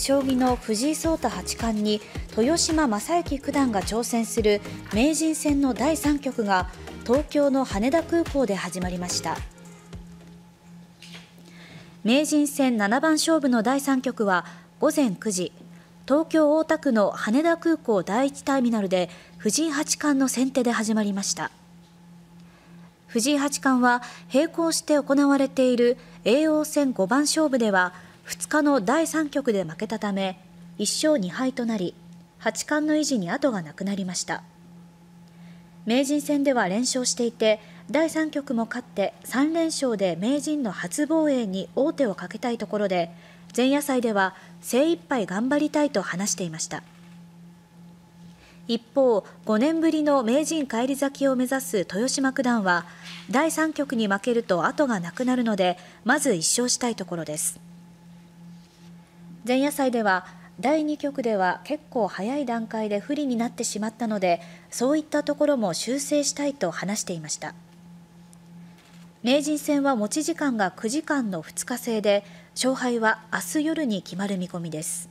将棋の藤井聡太八冠に豊島将之九段が挑戦する名人戦の第3局が東京の羽田空港で始まりました名人戦七番勝負の第3局は午前9時東京大田区の羽田空港第1ターミナルで藤井八冠の先手で始まりました藤井八冠は並行して行われている叡王戦五番勝負では2日の第3局で負けたため1勝2敗となり八冠の維持に後がなくなりました名人戦では連勝していて第3局も勝って3連勝で名人の初防衛に王手をかけたいところで前夜祭では精一杯頑張りたいと話していました一方5年ぶりの名人返り咲きを目指す豊島九段は第3局に負けると後がなくなるのでまず1勝したいところです前夜祭では第2局では結構早い段階で不利になってしまったのでそういったところも修正したいと話していました名人戦は持ち時間が9時間の2日制で勝敗は明日夜に決まる見込みです